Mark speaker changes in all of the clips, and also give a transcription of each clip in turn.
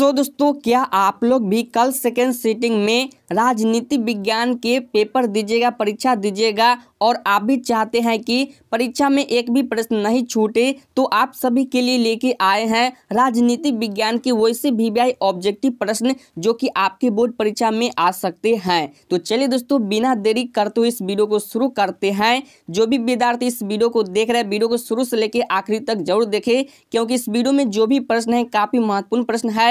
Speaker 1: सो so, दोस्तों क्या आप लोग भी कल सेकेंड सीटिंग में राजनीति विज्ञान के पेपर दीजिएगा परीक्षा दीजिएगा और आप भी चाहते हैं कि परीक्षा में एक भी प्रश्न नहीं छूटे तो आप सभी के लिए लेके आए हैं राजनीति विज्ञान के वैसे भी वी ऑब्जेक्टिव प्रश्न जो कि आपके बोर्ड परीक्षा में आ सकते हैं तो चलिए दोस्तों बिना देरी करते हुए इस वीडियो को शुरू करते हैं जो भी विद्यार्थी इस वीडियो को देख रहे हैं वीडियो को शुरू से लेकर आखिरी तक जरूर देखें क्योंकि इस वीडियो में जो भी प्रश्न है काफ़ी महत्वपूर्ण प्रश्न है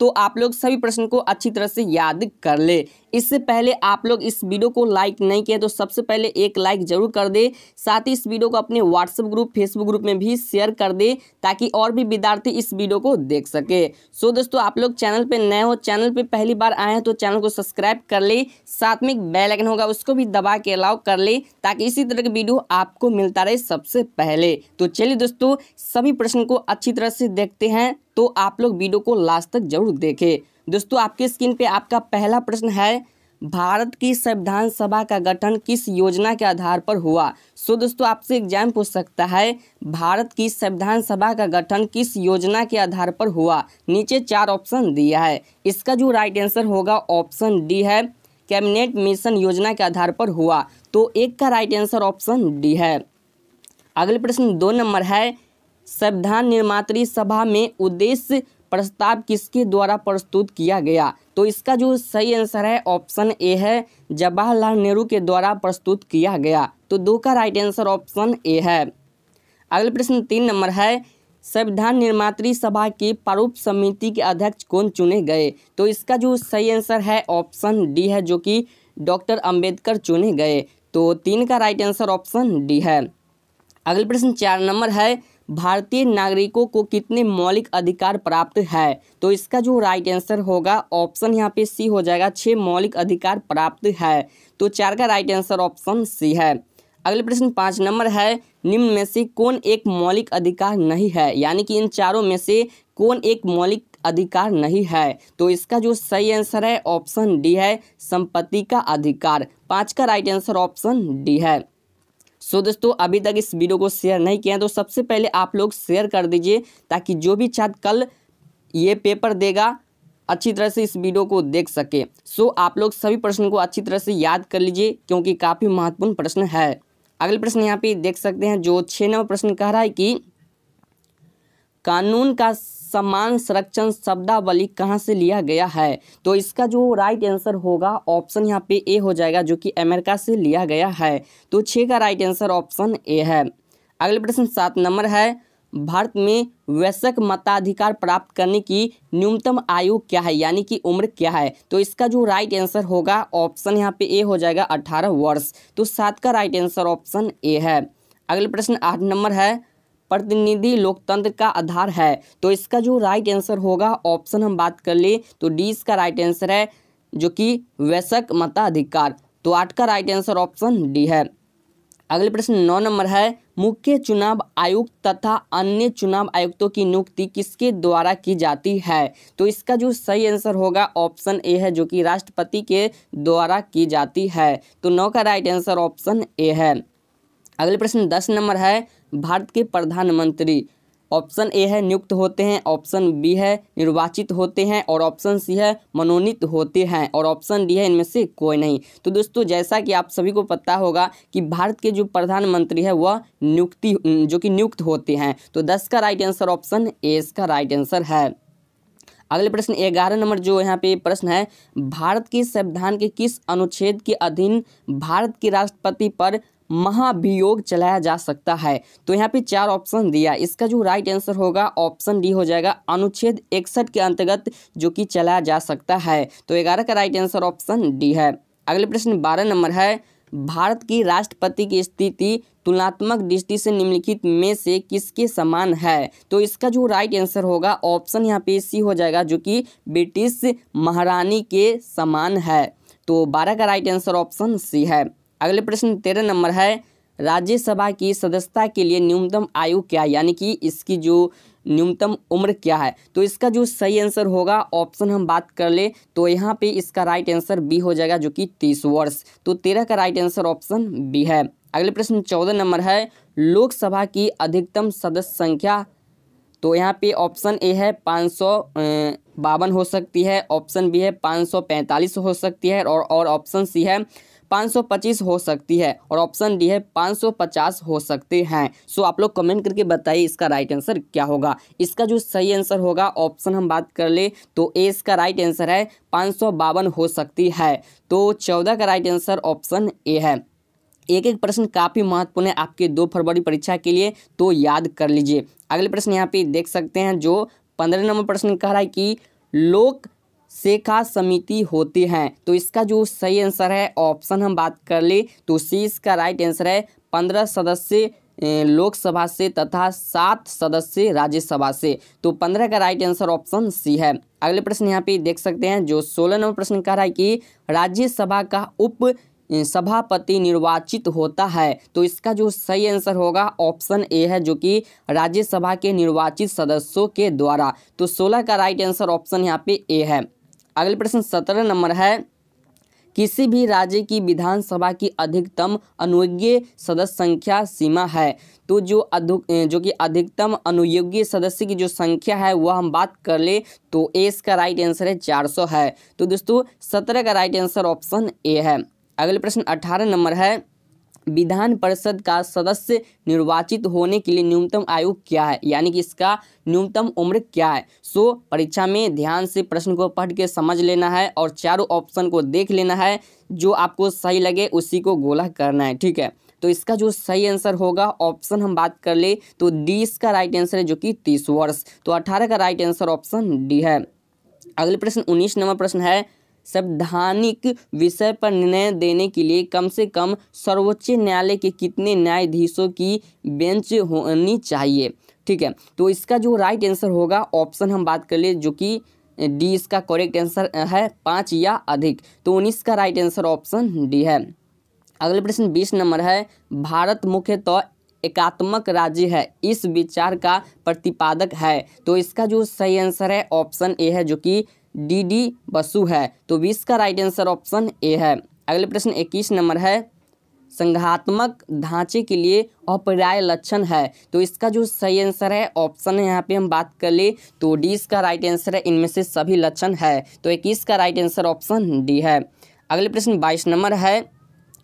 Speaker 1: तो आप लोग सभी प्रश्न को अच्छी तरह से याद कर ले इससे पहले आप लोग इस वीडियो को लाइक नहीं किया तो सबसे पहले एक लाइक जरूर कर दे साथ ही इस वीडियो को अपने व्हाट्सएप ग्रुप फेसबुक ग्रुप में भी शेयर कर दे ताकि और भी विद्यार्थी इस वीडियो को देख सके सो दोस्तों आप लोग चैनल पर नए हो चैनल पर पहली बार आए हैं तो चैनल को सब्सक्राइब कर ले साथ में एक बेलाइकन होगा उसको भी दबा के अलाउ कर ले ताकि इसी तरह की वीडियो आपको मिलता रहे सबसे पहले तो चलिए दोस्तों सभी प्रश्न को अच्छी तरह से देखते हैं तो आप लोग वीडियो को लास्ट तक जरूर ज़रूर देखें दोस्तों आपके स्क्रीन पे आपका पहला प्रश्न है भारत की संविधान सभा का गठन किस योजना के आधार पर हुआ सो दोस्तों आपसे एग्जाम पूछ सकता है भारत की संविधान सभा का गठन किस योजना के आधार पर हुआ नीचे चार ऑप्शन दिया है इसका जो राइट आंसर होगा ऑप्शन डी है कैबिनेट मिशन योजना के आधार पर हुआ तो एक का राइट आंसर ऑप्शन डी है अगले प्रश्न दो नंबर है संविधान निर्मात सभा में उद्देश्य प्रस्ताव किसके द्वारा प्रस्तुत किया गया तो इसका जो सही आंसर है ऑप्शन ए है जवाहरलाल नेहरू के द्वारा प्रस्तुत किया गया तो दो का राइट आंसर ऑप्शन ए है अगले प्रश्न तीन नंबर है संविधान निर्मात्री सभा की प्रारूप समिति के अध्यक्ष कौन चुने गए तो इसका जो सही आंसर है ऑप्शन डी है जो कि डॉक्टर अंबेडकर चुने गए तो तीन का राइट आंसर ऑप्शन डी है अगले प्रश्न चार नंबर है भारतीय नागरिकों को कितने मौलिक अधिकार प्राप्त है तो इसका जो राइट आंसर होगा ऑप्शन यहाँ पे सी हो जाएगा छः मौलिक अधिकार प्राप्त है तो चार का राइट आंसर ऑप्शन सी है अगले प्रश्न पाँच नंबर है निम्न में से कौन एक मौलिक अधिकार नहीं है यानी कि इन चारों में से कौन एक मौलिक अधिकार नहीं है तो इसका जो सही आंसर है ऑप्शन डी है संपत्ति का अधिकार पाँच का राइट आंसर ऑप्शन डी है सो दोस्तों अभी तक इस वीडियो को शेयर नहीं किया तो सबसे पहले आप लोग शेयर कर दीजिए ताकि जो भी छात्र कल ये पेपर देगा अच्छी तरह से इस वीडियो को देख सके सो so, आप लोग सभी प्रश्न को अच्छी तरह से याद कर लीजिए क्योंकि काफ़ी महत्वपूर्ण प्रश्न है अगले प्रश्न यहाँ पे देख सकते हैं जो छः नंबर प्रश्न कह रहा है कि कानून का सम्मान संरक्षण शब्दावली कहाँ से लिया गया है तो इसका जो राइट आंसर होगा ऑप्शन यहाँ पे ए हो जाएगा जो कि अमेरिका से लिया गया है तो छः का राइट आंसर ऑप्शन ए है अगले प्रश्न सात नंबर है भारत में वैश्यक मताधिकार प्राप्त करने की न्यूनतम आयु क्या है यानी कि उम्र क्या है तो इसका जो राइट आंसर होगा ऑप्शन यहाँ पे ए हो जाएगा अठारह वर्ष तो सात का राइट आंसर ऑप्शन ए है अगले प्रश्न आठ नंबर है प्रतिनिधि लोकतंत्र का आधार है तो इसका जो राइट आंसर होगा ऑप्शन हम बात कर ले तो डी इसका राइट आंसर है जो कि वैशक मताधिकार तो आठ का राइट आंसर ऑप्शन डी है अगले प्रश्न नौ नंबर है मुख्य चुनाव आयुक्त तथा अन्य चुनाव आयुक्तों की नियुक्ति किसके द्वारा की जाती है तो इसका जो सही आंसर होगा ऑप्शन ए है जो कि राष्ट्रपति के द्वारा की जाती है तो नौ का राइट आंसर ऑप्शन ए है अगले प्रश्न दस नंबर है भारत के प्रधानमंत्री ऑप्शन ए है नियुक्त होते हैं ऑप्शन बी है निर्वाचित होते हैं और ऑप्शन सी है मनोनीत होते हैं और ऑप्शन डी है इनमें से कोई नहीं तो दोस्तों जैसा कि आप सभी को पता होगा कि भारत के जो प्रधानमंत्री है वह नियुक्ति जो कि नियुक्त होते हैं तो दस का राइट आंसर ऑप्शन ए इसका राइट आंसर है अगले प्रश्न ग्यारह नंबर जो यहाँ पे प्रश्न है भारत के संविधान के किस अनुच्छेद के अधीन भारत के राष्ट्रपति पर महाभियोग चलाया जा सकता है तो यहाँ पे चार ऑप्शन दिया इसका जो राइट आंसर होगा ऑप्शन डी हो जाएगा अनुच्छेद इकसठ के अंतर्गत जो कि चलाया जा सकता है तो ग्यारह का राइट आंसर ऑप्शन डी है अगले प्रश्न बारह नंबर है भारत की राष्ट्रपति की स्थिति तुलनात्मक दृष्टि से निम्नलिखित में से किसके समान है तो इसका जो राइट आंसर होगा ऑप्शन यहाँ पे सी हो जाएगा जो कि ब्रिटिश महारानी के समान है तो बारह का राइट आंसर ऑप्शन सी है अगले प्रश्न तेरह नंबर है राज्यसभा की सदस्यता के लिए न्यूनतम आयु क्या है यानी कि इसकी जो न्यूनतम उम्र क्या है तो इसका जो सही आंसर होगा ऑप्शन हम बात कर ले तो यहाँ पे इसका राइट आंसर बी हो जाएगा जो कि तीस वर्ष तो तेरह का राइट आंसर ऑप्शन बी है अगले प्रश्न चौदह नंबर है लोकसभा की अधिकतम सदस्य संख्या तो यहाँ पे ऑप्शन ए है पाँच सौ बावन हो सकती है ऑप्शन बी है पाँच सौ पैंतालीस हो सकती है और और ऑप्शन सी है 525 हो सकती है और ऑप्शन डी है 550 हो सकते हैं सो आप लोग कमेंट करके बताइए इसका राइट आंसर क्या होगा इसका जो सही आंसर होगा ऑप्शन हम बात कर ले तो ए इसका राइट आंसर है पाँच हो सकती है तो चौदह का राइट आंसर ऑप्शन ए है एक एक प्रश्न काफ़ी महत्वपूर्ण है आपके दो फरवरी परीक्षा के लिए तो याद कर लीजिए अगले प्रश्न यहाँ पे देख सकते हैं जो पंद्रह नंबर प्रश्न कह रहा है कि लोक शेखा समिति होती हैं तो इसका जो सही आंसर है ऑप्शन हम बात कर ले तो सी इसका राइट आंसर है पंद्रह सदस्य लोकसभा से तथा सात सदस्य राज्यसभा से तो पंद्रह का राइट आंसर ऑप्शन सी है अगले प्रश्न यहाँ पे देख सकते हैं जो सोलह नंबर प्रश्न कह रहा है कि राज्यसभा का उप सभापति निर्वाचित होता है तो इसका जो सही आंसर होगा ऑप्शन ए है जो कि राज्यसभा के निर्वाचित सदस्यों के द्वारा तो सोलह का राइट आंसर ऑप्शन यहाँ पे ए है अगले प्रश्न सत्रह नंबर है किसी भी राज्य की विधानसभा की अधिकतम अनुयोग्य सदस्य संख्या सीमा है तो जो अधिक जो कि अधिकतम अनुयोग्य सदस्य की जो संख्या है वह हम बात कर ले तो ए इसका राइट आंसर है चार सौ है तो दोस्तों सत्रह का राइट आंसर ऑप्शन ए है अगले प्रश्न अठारह नंबर है विधान परिषद का सदस्य निर्वाचित होने के लिए न्यूनतम आयु क्या है यानी कि इसका न्यूनतम उम्र क्या है सो परीक्षा में ध्यान से प्रश्न को पढ़ के समझ लेना है और चारों ऑप्शन को देख लेना है जो आपको सही लगे उसी को गोला करना है ठीक है तो इसका जो सही आंसर होगा ऑप्शन हम बात कर ले तो डी इसका राइट आंसर है जो कि तीस वर्ष तो अठारह का राइट आंसर ऑप्शन डी है अगले प्रश्न उन्नीस नंबर प्रश्न है संवैधानिक विषय पर निर्णय देने के लिए कम से कम सर्वोच्च न्यायालय के कितने न्यायाधीशों की बेंच होनी चाहिए ठीक है तो इसका जो राइट आंसर होगा ऑप्शन हम बात कर ले जो कि डी इसका करेक्ट आंसर है पाँच या अधिक तो उन्नीस का राइट आंसर ऑप्शन डी है अगले प्रश्न बीस नंबर है भारत मुख्यतः तो एकात्मक राज्य है इस विचार का प्रतिपादक है तो इसका जो सही आंसर है ऑप्शन ए है जो कि डी डी बसु है तो बीस का राइट आंसर ऑप्शन ए है अगले प्रश्न इक्कीस नंबर है संघात्मक ढांचे के लिए अपराय लक्षण है तो इसका जो सही आंसर है ऑप्शन है यहाँ पे हम बात कर ले तो डी इसका राइट आंसर है इनमें से सभी लक्षण है तो इक्कीस का राइट आंसर ऑप्शन डी है अगले प्रश्न बाईस नंबर है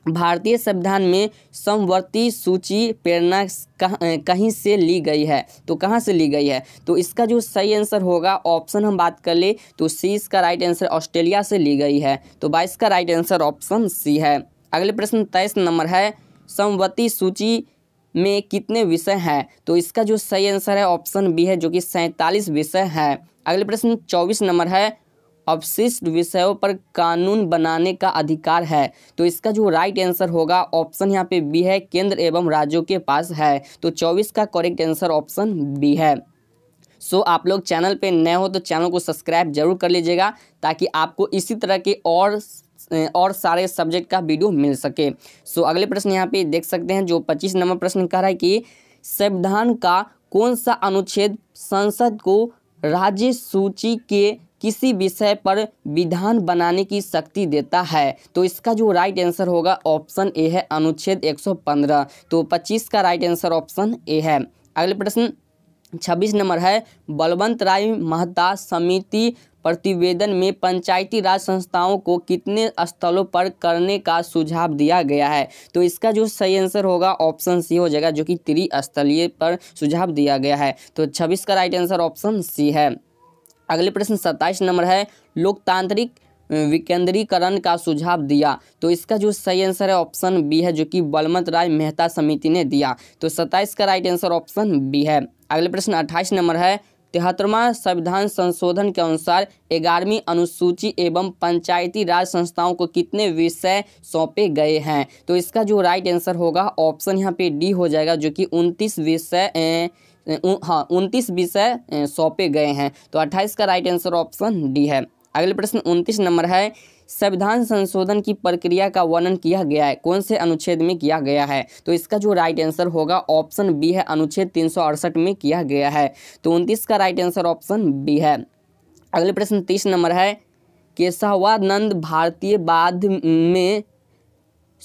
Speaker 1: भारतीय संविधान में समवर्ती सूची प्रेरणा कहीं से ली गई है तो कहाँ से ली गई है तो इसका जो सही आंसर होगा ऑप्शन हम बात कर ले तो सी इसका राइट आंसर ऑस्ट्रेलिया से ली गई है तो बाईस का राइट आंसर ऑप्शन सी है अगले प्रश्न तेईस नंबर है समवर्ती सूची में कितने विषय हैं तो इसका जो सही आंसर है ऑप्शन बी है जो कि सैंतालीस विषय है अगले प्रश्न चौबीस नंबर है अवशिष्ट विषयों पर कानून बनाने का अधिकार है तो इसका जो राइट आंसर होगा ऑप्शन यहाँ पे बी है केंद्र एवं राज्यों के पास है तो चौबीस का करेक्ट आंसर ऑप्शन बी है सो so, आप लोग चैनल पे नए हो तो चैनल को सब्सक्राइब जरूर कर लीजिएगा ताकि आपको इसी तरह के और और सारे सब्जेक्ट का वीडियो मिल सके सो so, अगले प्रश्न यहाँ पे देख सकते हैं जो 25 नंबर प्रश्न कह रहा है कि संविधान का कौन सा अनुच्छेद संसद को राज्य सूची के किसी विषय पर विधान बनाने की शक्ति देता है तो इसका जो राइट आंसर होगा ऑप्शन ए है अनुच्छेद 115 तो 25 का राइट आंसर ऑप्शन ए है अगले प्रश्न छब्बीस नंबर है बलवंत राय महता समिति प्रतिवेदन में पंचायती राज संस्थाओं को कितने स्थलों पर करने का सुझाव दिया गया है तो इसका जो सही आंसर होगा ऑप्शन सी हो जाएगा जो कि त्रिस्थलीय पर सुझाव दिया गया है तो छब्बीस का राइट आंसर ऑप्शन सी है अगले प्रश्न सत्ताईस नंबर है लोकतांत्रिक विकेंद्रीकरण का सुझाव दिया तो इसका जो सही आंसर है ऑप्शन बी है जो कि बलवंत राय मेहता समिति ने दिया तो सत्ताईस का राइट आंसर ऑप्शन बी है अगले प्रश्न अट्ठाईस नंबर है तिहत्तरवा संविधान संशोधन के अनुसार ग्यारहवीं अनुसूची एवं पंचायती राज संस्थाओं को कितने विषय सौंपे गए हैं तो इसका जो राइट आंसर होगा ऑप्शन यहाँ पे डी हो जाएगा जो कि उनतीस विषय हाँ उनतीस विषय सौंपे गए हैं तो अट्ठाईस का राइट आंसर ऑप्शन डी है अगले प्रश्न उनतीस नंबर है संविधान संशोधन की प्रक्रिया का वर्णन किया गया है कौन से अनुच्छेद में किया गया है तो इसका जो राइट आंसर होगा ऑप्शन बी है अनुच्छेद तीन में किया गया है तो उनतीस का राइट आंसर ऑप्शन बी है अगले प्रश्न तीस नंबर है केशवानंद भारतीय बाद में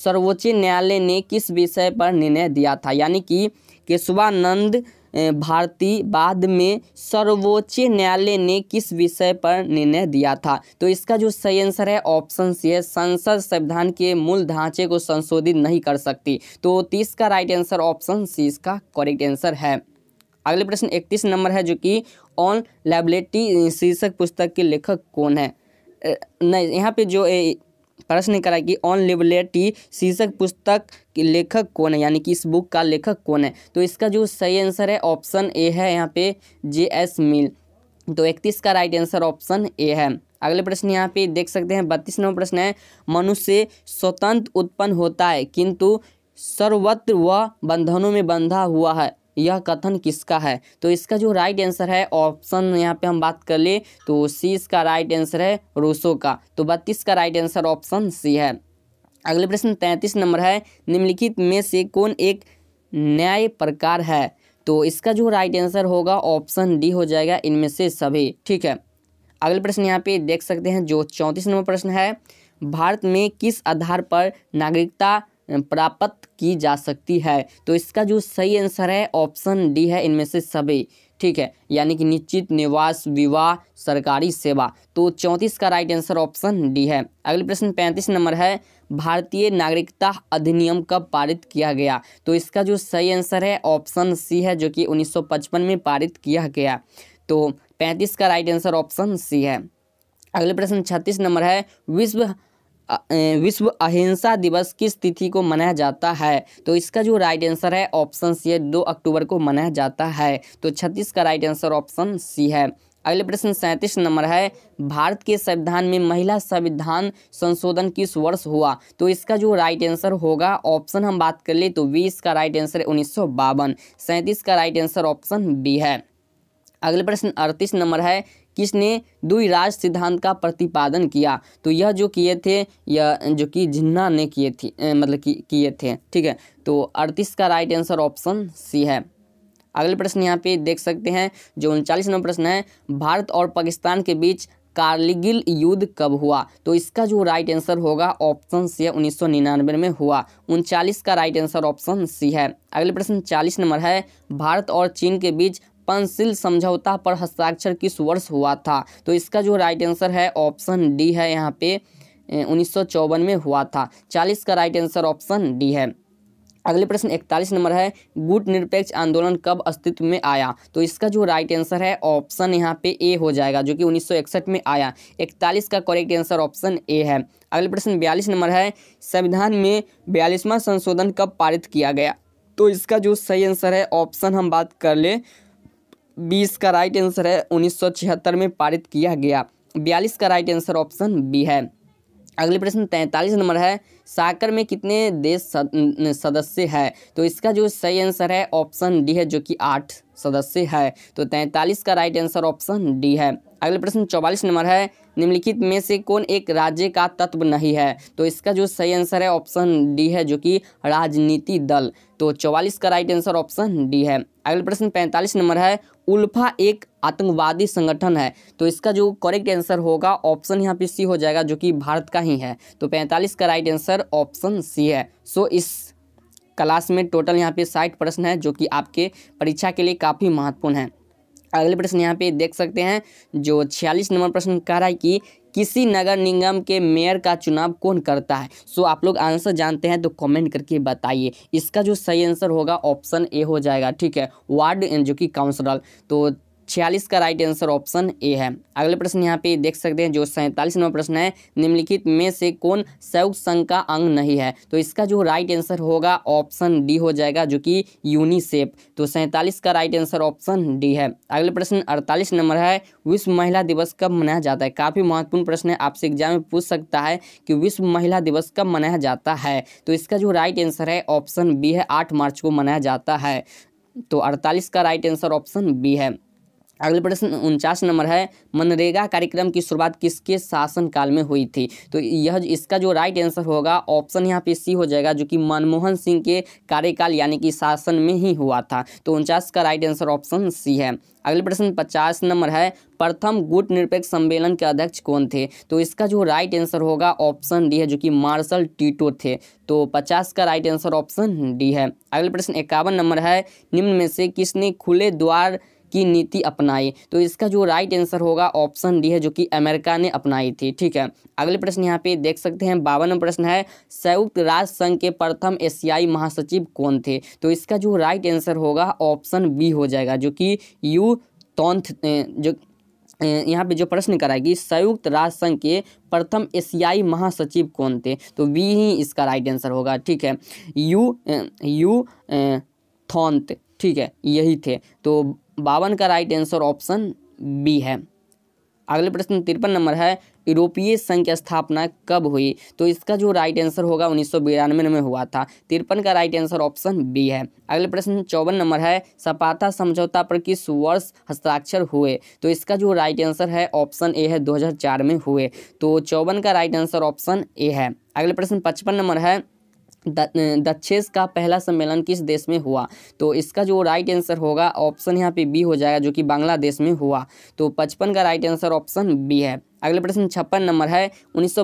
Speaker 1: सर्वोच्च न्यायालय ने किस विषय पर निर्णय दिया था यानी कि केशवानंद भारती बाद में सर्वोच्च न्यायालय ने किस विषय पर निर्णय दिया था तो इसका जो सही आंसर है ऑप्शन सी है संसद संविधान के मूल ढांचे को संशोधित नहीं कर सकती तो तीस का राइट आंसर ऑप्शन सी इसका करेक्ट आंसर है अगले प्रश्न इकतीस नंबर है जो कि ऑन लाइबिलिटी शीर्षक पुस्तक के लेखक कौन है नहीं यहाँ पे जो प्रश्न करा कि ऑन लिबलेटी शीर्षक पुस्तक लेखक कौन है यानी कि इस बुक का लेखक कौन है तो इसका जो सही आंसर है ऑप्शन ए है यहाँ पे जे एस मिल तो इकतीस का राइट आंसर ऑप्शन ए है अगले प्रश्न यहाँ पे देख सकते हैं बत्तीस नंबर प्रश्न है मनुष्य स्वतंत्र उत्पन्न होता है किंतु सर्वत्र वह बंधनों में बंधा हुआ है यह कथन किसका है तो इसका जो राइट आंसर है ऑप्शन यहाँ पे हम बात कर ले तो सी इसका राइट आंसर है रूसो का तो बत्तीस का राइट आंसर ऑप्शन सी है अगले प्रश्न तैंतीस नंबर है निम्नलिखित में से कौन एक न्याय प्रकार है तो इसका जो राइट आंसर होगा ऑप्शन डी हो जाएगा इनमें से सभी ठीक है अगले प्रश्न यहाँ पे देख सकते हैं जो चौंतीस नंबर प्रश्न है भारत में किस आधार पर नागरिकता प्राप्त की जा सकती है तो इसका जो सही आंसर है ऑप्शन डी है इनमें से सभी ठीक है यानी कि निश्चित निवास विवाह सरकारी सेवा तो चौंतीस का राइट आंसर ऑप्शन डी है अगले प्रश्न पैंतीस नंबर है भारतीय नागरिकता अधिनियम कब पारित किया गया तो इसका जो सही आंसर है ऑप्शन सी है जो कि 1955 में पारित किया गया तो पैंतीस का राइट आंसर ऑप्शन सी है अगले प्रश्न छत्तीस नंबर है विश्व विश्व अहिंसा दिवस किस तिथि को मनाया जाता है तो इसका जो राइट आंसर है ऑप्शन सी है दो अक्टूबर को मनाया जाता है तो छत्तीस का राइट आंसर ऑप्शन सी है अगले प्रश्न सैंतीस नंबर है भारत के संविधान में महिला संविधान संशोधन किस वर्ष हुआ तो इसका जो राइट आंसर होगा ऑप्शन हम बात कर ले तो बीस का राइट आंसर है उन्नीस सौ बावन सैंतीस का राइट आंसर ऑप्शन बी है अगले प्रश्न अड़तीस नंबर है किसने दुई राज सिद्धांत का प्रतिपादन किया तो यह जो किए थे यह जो कि जिन्ना ने किए थे मतलब कि किए थे ठीक है तो अड़तीस का राइट आंसर ऑप्शन सी है अगले प्रश्न यहाँ पे देख सकते हैं जो उनचालीस नंबर प्रश्न है भारत और पाकिस्तान के बीच कारगिल युद्ध कब हुआ तो इसका जो राइट आंसर होगा ऑप्शन सी है उन्नीस में हुआ उनचालीस का राइट आंसर ऑप्शन सी है अगले प्रश्न चालीस नंबर है भारत और चीन के बीच पंसिल समझौता पर हस्ताक्षर किस वर्ष हुआ था तो इसका जो राइट आंसर है ऑप्शन डी है यहाँ पे उन्नीस में हुआ था चालीस का राइट आंसर ऑप्शन डी है अगले प्रश्न इकतालीस नंबर है गुट निरपेक्ष आंदोलन कब अस्तित्व में आया तो इसका जो राइट आंसर है ऑप्शन यहाँ पे ए हो जाएगा जो कि 1961 में आया इकतालीस का करेक्ट आंसर ऑप्शन ए है अगले प्रश्न बयालीस नंबर है संविधान में बयालीसवां संशोधन कब पारित किया गया तो इसका जो सही आंसर है ऑप्शन हम बात कर ले बीस का राइट आंसर है छिहत्तर में पारित किया गया बयालीस का राइट आंसर ऑप्शन बी है अगले प्रश्न तैंतालीस नंबर है साकर में कितने देश सदस्य है तो इसका जो सही आंसर है ऑप्शन डी है जो कि आठ सदस्य है तो तैंतालीस का राइट आंसर ऑप्शन डी है अगला प्रश्न चौवालीस नंबर है निम्नलिखित में से कौन एक राज्य का तत्व नहीं है तो इसका जो सही आंसर है ऑप्शन डी है जो कि राजनीति दल तो चौवालीस का राइट आंसर ऑप्शन डी है अगला प्रश्न पैंतालीस नंबर है उल्फा एक आतंकवादी संगठन है तो इसका जो करेक्ट आंसर होगा ऑप्शन यहाँ पे सी हो जाएगा जो कि भारत का ही है तो पैंतालीस का right answer answer option C है सो so, इस क्लास में टोटल यहाँ पे साठ प्रश्न है जो कि आपके परीक्षा के लिए काफ़ी महत्वपूर्ण है अगले प्रश्न यहाँ पे देख सकते हैं जो छियालीस नंबर प्रश्न कह रहा है कि किसी नगर निगम के मेयर का चुनाव कौन करता है सो आप लोग आंसर जानते हैं तो कमेंट करके बताइए इसका जो सही आंसर होगा ऑप्शन ए हो जाएगा ठीक है वार्ड जो कि काउंसलर तो छियालीस का राइट आंसर ऑप्शन ए है अगले प्रश्न यहाँ पे देख सकते हैं जो सैंतालीस नंबर प्रश्न है निम्नलिखित में से कौन संयुक्त संघ का अंग नहीं है तो इसका जो राइट आंसर होगा ऑप्शन डी हो जाएगा जो कि यूनिसेफ तो सैंतालीस का राइट आंसर ऑप्शन डी है अगले प्रश्न अड़तालीस नंबर है विश्व महिला दिवस कब मनाया जाता है काफ़ी महत्वपूर्ण प्रश्न है आपसे एग्जाम में पूछ सकता है कि विश्व महिला दिवस कब मनाया जाता है तो इसका जो राइट आंसर है ऑप्शन बी है आठ मार्च को मनाया जाता है तो अड़तालीस का राइट आंसर ऑप्शन बी है अगले प्रश्न उनचास नंबर है मनरेगा कार्यक्रम की शुरुआत किसके शासनकाल में हुई थी तो यह इसका जो राइट आंसर होगा ऑप्शन यहाँ पे सी हो जाएगा जो कि मनमोहन सिंह के कार्यकाल यानी कि शासन में ही हुआ था तो उनचास का राइट आंसर ऑप्शन सी है अगले प्रश्न पचास नंबर है प्रथम गुट निरपेक्ष सम्मेलन के अध्यक्ष कौन थे तो इसका जो राइट आंसर होगा ऑप्शन डी है जो कि मार्शल टीटो थे तो पचास का राइट आंसर ऑप्शन डी है अगले प्रश्न इक्यावन नंबर है निम्न में से किसने खुले द्वार की नीति अपनाई तो इसका जो राइट आंसर होगा ऑप्शन डी है जो कि अमेरिका ने अपनाई थी ठीक है अगले प्रश्न यहाँ पे देख सकते हैं बावन प्रश्न है संयुक्त राष्ट्र संघ के प्रथम एशियाई महासचिव कौन थे तो इसका जो राइट आंसर होगा ऑप्शन बी हो जाएगा जो कि यू तौंथ जो यहाँ पे जो प्रश्न कराएगी संयुक्त राष्ट्र संघ के प्रथम एशियाई महासचिव कौन थे तो बी ही इसका राइट आंसर होगा ठीक है यू यू थॉन्थ ठीक है यही थे तो बावन का राइट आंसर ऑप्शन बी है अगले प्रश्न तिरपन नंबर है यूरोपीय संघ की स्थापना कब हुई तो इसका जो राइट आंसर होगा उन्नीस सौ में हुआ था तिरपन का राइट आंसर ऑप्शन बी है अगले प्रश्न चौवन नंबर है सपाता समझौता पर किस वर्ष हस्ताक्षर हुए तो इसका जो राइट आंसर है ऑप्शन ए है 2004 में हुए तो चौवन का राइट आंसर ऑप्शन ए है अगले प्रश्न पचपन नंबर है दक्षेस का पहला सम्मेलन किस देश में हुआ तो इसका जो राइट आंसर होगा ऑप्शन यहाँ पे बी हो जाएगा जो कि बांग्लादेश में हुआ तो पचपन का राइट आंसर ऑप्शन बी है अगले प्रश्न छप्पन नंबर है उन्नीस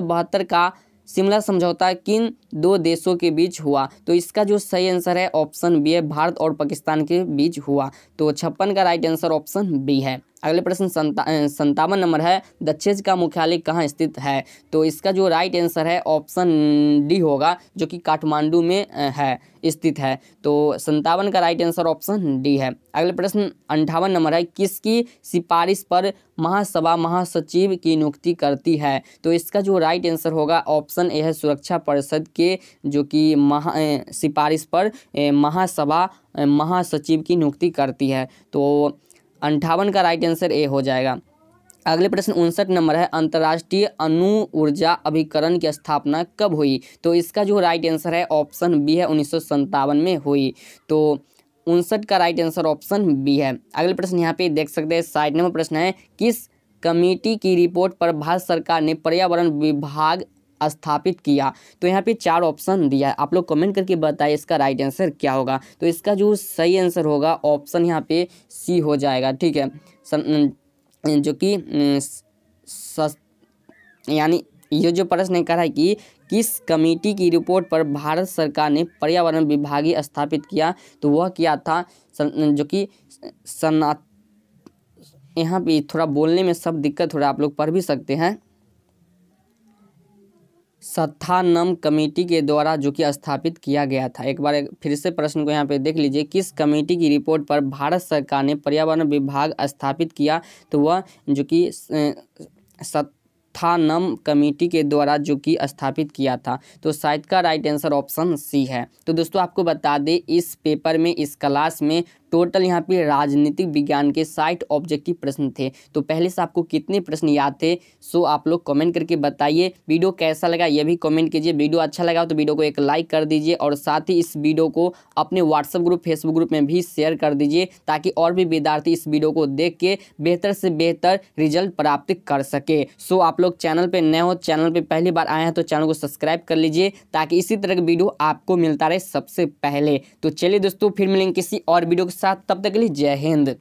Speaker 1: का शिमला समझौता किन दो देशों के बीच हुआ तो इसका जो सही आंसर है ऑप्शन बी है भारत और पाकिस्तान के बीच हुआ तो छप्पन का राइट आंसर ऑप्शन बी है अगले प्रश्न संतावन नंबर है दक्षेज का मुख्यालय कहाँ स्थित है तो इसका जो राइट आंसर है ऑप्शन डी होगा जो कि काठमांडू में है स्थित है तो संतावन का राइट आंसर ऑप्शन डी है अगले प्रश्न अंठावन नंबर है किसकी सिफारिश पर महासभा महासचिव की नियुक्ति करती है तो इसका जो राइट आंसर होगा ऑप्शन ए है सुरक्षा परिषद के जो कि महा सिफारिश पर महासभा महासचिव की नियुक्ति करती है तो अंठावन का राइट आंसर ए हो जाएगा अगले प्रश्न उनसठ नंबर है अंतर्राष्ट्रीय अनु ऊर्जा अभिकरण की स्थापना कब हुई तो इसका जो राइट आंसर है ऑप्शन बी है उन्नीस में हुई तो उनसठ का राइट आंसर ऑप्शन बी है अगले प्रश्न यहाँ पे देख सकते हैं साइड नंबर प्रश्न है किस कमेटी की रिपोर्ट पर भारत सरकार ने पर्यावरण विभाग स्थापित किया तो यहाँ पे चार ऑप्शन दिया है आप लोग कमेंट करके बताएं इसका राइट आंसर क्या होगा तो इसका जो सही आंसर होगा ऑप्शन यहाँ पे सी हो जाएगा ठीक है जो कि यानी ये जो प्रश्न ने रहा है कि किस कमेटी की रिपोर्ट पर भारत सरकार ने पर्यावरण विभागी स्थापित किया तो वह किया था जो कि सना यहाँ पे थोड़ा बोलने में सब दिक्कत थोड़ा आप लोग पढ़ भी सकते हैं सत्थानम कमेटी के द्वारा जो कि स्थापित किया गया था एक बार फिर से प्रश्न को यहाँ पे देख लीजिए किस कमेटी की रिपोर्ट पर भारत सरकार ने पर्यावरण विभाग स्थापित किया तो वह जो कि सत्थानम कमेटी के द्वारा जो कि स्थापित किया था तो शायद का राइट आंसर ऑप्शन सी है तो दोस्तों आपको बता दें इस पेपर में इस क्लास में टोटल यहाँ पे राजनीतिक विज्ञान के साठ ऑब्जेक्टिव प्रश्न थे तो पहले से आपको कितने प्रश्न याद थे सो आप लोग कमेंट करके बताइए वीडियो कैसा लगा ये भी कमेंट कीजिए वीडियो अच्छा लगा तो वीडियो को एक लाइक कर दीजिए और साथ ही इस वीडियो को अपने व्हाट्सअप ग्रुप फेसबुक ग्रुप में भी शेयर कर दीजिए ताकि और भी विद्यार्थी इस वीडियो को देख के बेहतर से बेहतर रिजल्ट प्राप्त कर सके सो आप लोग चैनल पर नए हो चैनल पर पहली बार आए हैं तो चैनल को सब्सक्राइब कर लीजिए ताकि इसी तरह का वीडियो आपको मिलता रहे सबसे पहले तो चलिए दोस्तों फिर मिलेंगे किसी और वीडियो के साथ तब तक के लिए जय हिंद